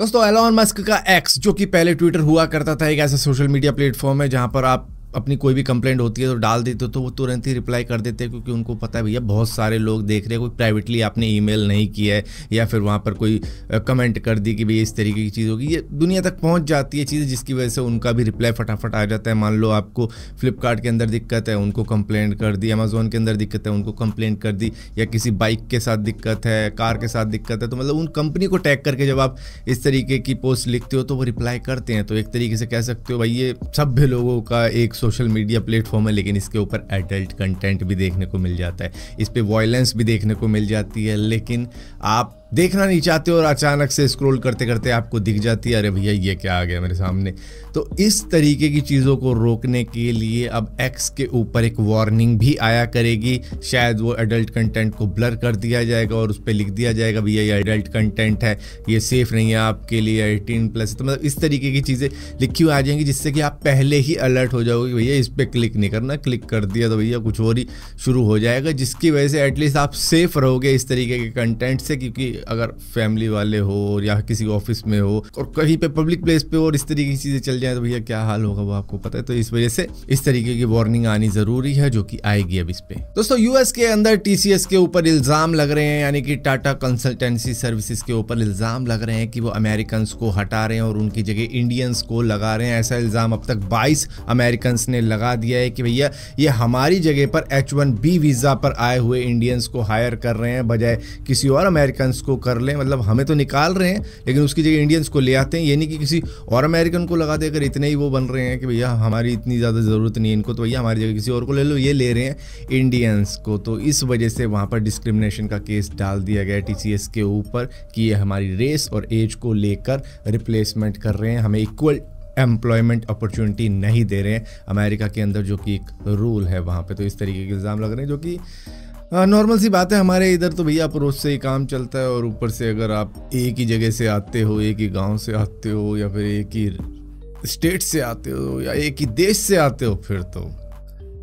दोस्तों Elon Musk का x जो कि पहले ट्विटर हुआ करता था एक ऐसा सोशल मीडिया प्लेटफॉर्म है जहां पर आप अपनी कोई भी कंप्लेंट होती है तो डाल देते हो तो वो तुरंत ही रिप्लाई कर देते हैं क्योंकि उनको पता है भैया बहुत सारे लोग देख रहे हैं कोई प्राइवेटली आपने ईमेल नहीं किया है या फिर वहाँ पर कोई कमेंट कर दी कि भैया इस तरीके की चीज़ होगी ये दुनिया तक पहुँच जाती है चीज़ जिसकी वजह से उनका भी रिप्लाई फटाफट आ जाता है मान लो आपको फ्लिपकार्ट के अंदर दिक्कत है उनको कंप्लेंट कर दी अमेजोन के अंदर दिक्कत है उनको कंप्लेंट कर दी या किसी बाइक के साथ दिक्कत है कार के साथ दिक्कत है तो मतलब उन कंपनी को टैग करके जब आप इस तरीके की पोस्ट लिखते हो तो वो रिप्लाई करते हैं तो एक तरीके से कह सकते हो भाई ये सभ्य लोगों का एक सोशल मीडिया प्लेटफॉर्म है लेकिन इसके ऊपर एडल्ट कंटेंट भी देखने को मिल जाता है इस पर वॉयलेंस भी देखने को मिल जाती है लेकिन आप देखना नहीं चाहते और अचानक से स्क्रॉल करते करते आपको दिख जाती है अरे भैया ये क्या आ गया मेरे सामने तो इस तरीके की चीज़ों को रोकने के लिए अब एक्स के ऊपर एक वार्निंग भी आया करेगी शायद वो एडल्ट कंटेंट को ब्लर कर दिया जाएगा और उस पर लिख दिया जाएगा भैया ये एडल्ट कंटेंट है ये सेफ़ नहीं है आपके लिए एटीन प्लस तो मतलब इस तरीके की चीज़ें लिखी हुई आ जाएंगी जिससे कि आप पहले ही अलर्ट हो जाओगे भैया इस पर क्लिक नहीं करना क्लिक कर दिया तो भैया कुछ और ही शुरू हो जाएगा जिसकी वजह से एटलीस्ट आप सेफ़ रहोगे इस तरीके के कंटेंट से क्योंकि अगर फैमिली वाले हो या किसी ऑफिस में हो और कहीं पे पब्लिक प्लेस पे और इस तरीके की चीज़ें चल जाए तो भैया क्या हाल होगा वो आपको पता है तो इस वजह से इस तरीके की वार्निंग आनी जरूरी है जो की आएगी अब इस पे दोस्तों यूएस के अंदर टीसीएस के ऊपर इल्जाम लग रहे हैं यानी कि टाटा कंसल्टेंसी सर्विसेज के ऊपर इल्जाम लग रहे हैं कि वो अमेरिकन को हटा रहे हैं और उनकी जगह इंडियंस को लगा रहे हैं ऐसा इल्जाम अब तक 22 अमेरिकन ने लगा दिया है कि भैया ये हमारी जगह पर एच वन बी वीज़ा पर आए हुए इंडियंस को हायर कर रहे हैं बजाय किसी और अमेरिकन उसको कर लें मतलब हमें तो निकाल रहे हैं लेकिन उसकी जगह इंडियंस को ले आते हैं ये नहीं कि किसी और अमेरिकन को लगा देकर इतने ही वो बन रहे हैं कि भैया हमारी इतनी ज़्यादा ज़रूरत नहीं इनको तो भैया हमारी जगह किसी और को ले लो ये ले रहे हैं इंडियंस को तो इस वजह से वहाँ पर डिस्क्रिमिनेशन का केस डाल दिया गया टी के ऊपर कि ये हमारी रेस और एज को लेकर रिप्लेसमेंट कर रहे हैं हमें इक्वल एम्प्लॉयमेंट अपॉर्चुनिटी नहीं दे रहे हैं अमेरिका के अंदर जो कि एक रूल है वहाँ पे तो इस तरीके के इल्ज़ाम लग रहे हैं जो कि नॉर्मल हाँ, सी बात है हमारे इधर तो भैया अप्रोच से ही काम चलता है और ऊपर से अगर आप एक ही जगह से आते हो एक ही गांव से आते हो या फिर एक ही स्टेट से आते हो या एक ही देश से आते हो फिर तो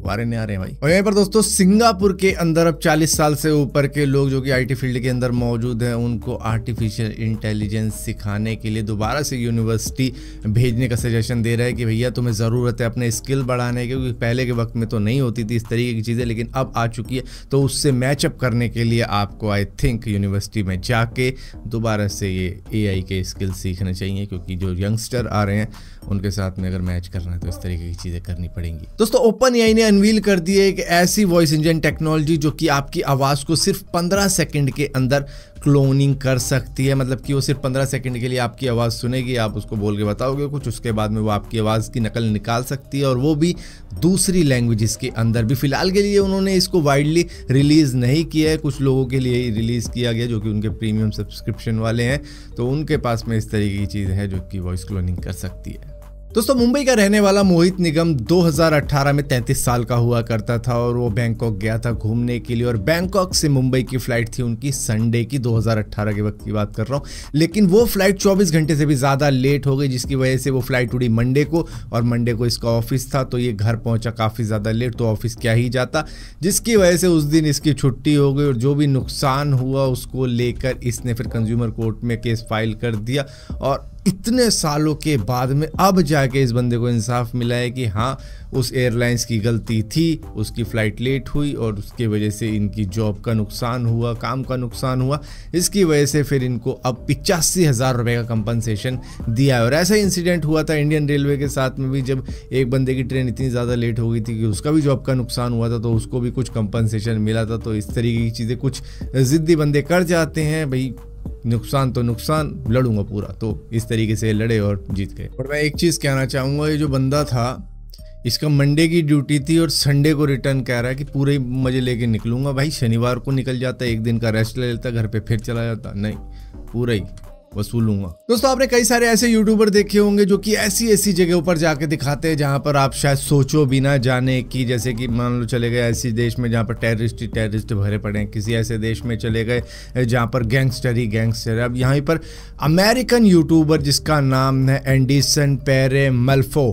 वारे नहीं आ रहे हैं भाई और यहीं पर दोस्तों सिंगापुर के अंदर अब 40 साल से ऊपर के लोग जो कि आईटी फील्ड के अंदर मौजूद हैं उनको आर्टिफिशियल इंटेलिजेंस सिखाने के लिए दोबारा से यूनिवर्सिटी भेजने का सजेशन दे रहा है कि भैया तुम्हें ज़रूरत है अपने स्किल बढ़ाने की क्योंकि पहले के वक्त में तो नहीं होती थी इस तरीके की चीज़ें लेकिन अब आ चुकी है तो उससे मैचअप करने के लिए आपको आई थिंक यूनिवर्सिटी में जाके दोबारा से ये ए के स्किल सीखने चाहिए क्योंकि जो यंगस्टर आ रहे हैं उनके साथ में अगर मैच करना है तो इस तरीके की चीज़ें करनी पड़ेंगी दोस्तों ओपन ए ने अनवील कर दी है एक ऐसी वॉइस इंजन टेक्नोलॉजी जो कि आपकी आवाज़ को सिर्फ 15 सेकंड के अंदर क्लोनिंग कर सकती है मतलब कि वो सिर्फ 15 सेकंड के लिए आपकी आवाज़ सुनेगी आप उसको बोल के बताओगे कुछ उसके बाद में वो आपकी आवाज़ की नकल निकाल सकती है और वो भी दूसरी लैंग्वेजेस के अंदर भी फ़िलहाल के लिए उन्होंने इसको वाइडली रिलीज़ नहीं किया है कुछ लोगों के लिए ही रिलीज़ किया गया जो कि उनके प्रीमियम सब्सक्रिप्शन वाले हैं तो उनके पास में इस तरीके की चीज़ है जो कि वॉइस क्लोनिंग कर सकती है दोस्तों मुंबई का रहने वाला मोहित निगम 2018 में 33 साल का हुआ करता था और वो बैंकॉक गया था घूमने के लिए और बैंकॉक से मुंबई की फ्लाइट थी उनकी संडे की 2018 के वक्त की बात कर रहा हूँ लेकिन वो फ्लाइट 24 घंटे से भी ज़्यादा लेट हो गई जिसकी वजह से वो फ्लाइट उड़ी मंडे को और मंडे को इसका ऑफिस था तो ये घर पहुँचा काफ़ी ज़्यादा लेट तो ऑफिस क्या ही जाता जिसकी वजह से उस दिन इसकी छुट्टी हो गई और जो भी नुकसान हुआ उसको लेकर इसने फिर कंज्यूमर कोर्ट में केस फाइल कर दिया और इतने सालों के बाद में अब जाके इस बंदे को इंसाफ मिला है कि हाँ उस एयरलाइंस की गलती थी उसकी फ़्लाइट लेट हुई और उसके वजह से इनकी जॉब का नुकसान हुआ काम का नुकसान हुआ इसकी वजह से फिर इनको अब पिचासी हज़ार रुपये का कंपनसेशन दिया है और ऐसा इंसिडेंट हुआ था इंडियन रेलवे के साथ में भी जब एक बंदे की ट्रेन इतनी ज़्यादा लेट हो गई थी कि उसका भी जॉब का नुकसान हुआ था तो उसको भी कुछ कंपनसेशन मिला था तो इस तरीके की चीज़ें कुछ ज़िद्दी बंदे कर जाते हैं भाई नुकसान तो नुकसान लड़ूंगा पूरा तो इस तरीके से लड़े और जीत गए और मैं एक चीज़ कहना चाहूँगा ये जो बंदा था इसका मंडे की ड्यूटी थी और संडे को रिटर्न कह रहा है कि पूरे मज़े लेके निकलूंगा भाई शनिवार को निकल जाता एक दिन का रेस्ट ले लेता घर पे फिर चला जाता नहीं पूरा ही वसूलूंगा दोस्तों आपने कई सारे ऐसे यूट्यूबर देखे होंगे जो कि ऐसी ऐसी जगह पर जाके दिखाते हैं जहाँ पर आप शायद सोचो भी ना जाने की जैसे कि मान लो चले गए ऐसी देश में जहाँ पर टेररिस्ट ही टेररिस्ट भरे पड़े हैं किसी ऐसे देश में चले गए जहाँ पर गैंगस्टर ही गैंगस्टर है अब यहाँ पर अमेरिकन यूट्यूबर जिसका नाम है एंडीसन पेरे मल्फो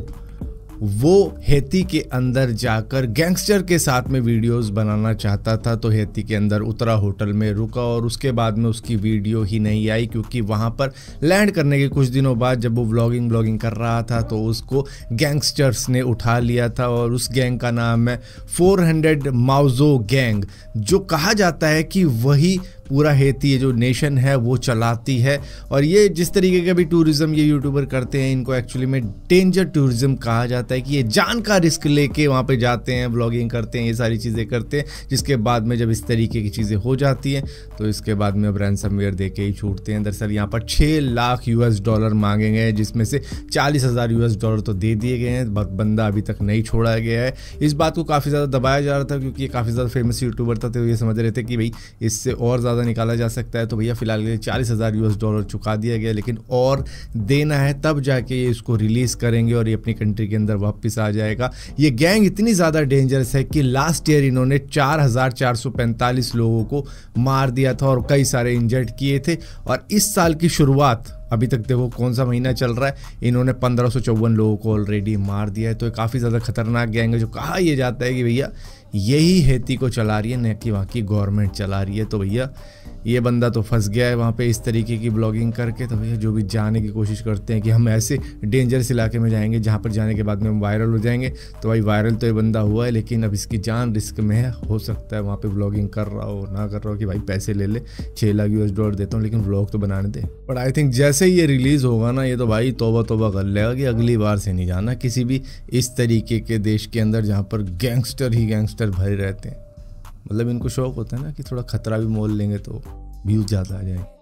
वो हैती के अंदर जाकर गैंगस्टर के साथ में वीडियोस बनाना चाहता था तो हेती के अंदर उतरा होटल में रुका और उसके बाद में उसकी वीडियो ही नहीं आई क्योंकि वहाँ पर लैंड करने के कुछ दिनों बाद जब वो व्लॉगिंग व्लॉगिंग कर रहा था तो उसको गैंगस्टर्स ने उठा लिया था और उस गैंग का नाम है हंड्रेड माउजो गैंग जो कहा जाता है कि वही पूरा हेती है जो नेशन है वो चलाती है और ये जिस तरीके का भी टूरिज़्म ये यूट्यूबर करते हैं इनको एक्चुअली में डेंजर टूरिज़्म कहा जाता है कि ये जान का रिस्क लेके वहाँ पे जाते हैं ब्लॉगिंग करते हैं ये सारी चीज़ें करते हैं जिसके बाद में जब इस तरीके की चीज़ें हो जाती हैं तो इसके बाद में अब रैनसमवेयर दे के ही छूटते हैं दरअसल यहाँ पर छः लाख यू डॉलर मांगे गए हैं जिसमें से चालीस हज़ार डॉलर तो दे दिए गए हैं बंदा अभी तक नहीं छोड़ा गया है इस बात को काफ़ी ज़्यादा दबाया जा रहा था क्योंकि ये काफ़ी ज़्यादा फेमस यूट्यूबर था तो ये समझ रहे थे कि भाई इससे और ज़्यादा ज़्यादा निकाला जा सकता है तो भैया फ़िलहाल ये चालीस हज़ार यूएस डॉलर चुका दिया गया लेकिन और देना है तब जाके ये इसको रिलीज़ करेंगे और ये अपनी कंट्री के अंदर वापस आ जाएगा ये गैंग इतनी ज़्यादा डेंजरस है कि लास्ट ईयर इन्होंने चार हजार चार सौ पैंतालीस लोगों को मार दिया था और कई सारे इंजर्ड किए थे और इस साल की शुरुआत अभी तक देखो कौन सा महीना चल रहा है इन्होंने पंद्रह लोगों को ऑलरेडी मार दिया है तो काफ़ी ज़्यादा खतरनाक गैंग है जो कहा यह जाता है कि भैया यही हेती को चला रही है न कि वहाँ की गवर्नमेंट चला रही है तो भैया ये बंदा तो फंस गया है वहाँ पे इस तरीके की ब्लॉगिंग करके तो भैया जो भी जाने की कोशिश करते हैं कि हम ऐसे डेंजरस इलाके में जाएंगे जहाँ पर जाने के बाद में हम वायरल हो जाएंगे तो भाई वायरल तो ये बंदा हुआ है लेकिन अब इसकी जान रिस्क में है हो सकता है वहाँ पर ब्लॉगिंग कर रहा हो ना कर रहा हो कि भाई पैसे ले ले छः लाख यूएस डॉलर देता हूँ लेकिन ब्लॉग तो बनाने दे बट आई थिंक जैसे ही ये रिलीज़ होगा ना ये तो भाई तोबा तोबा कर लेगा कि अगली बार से नहीं जाना किसी भी इस तरीके के देश के अंदर जहाँ पर गैंगस्टर ही गैंगस्टर भरे रहते हैं मतलब इनको शौक होता है ना कि थोड़ा खतरा भी मोल लेंगे तो व्यूज ज़्यादा आ जाएंगे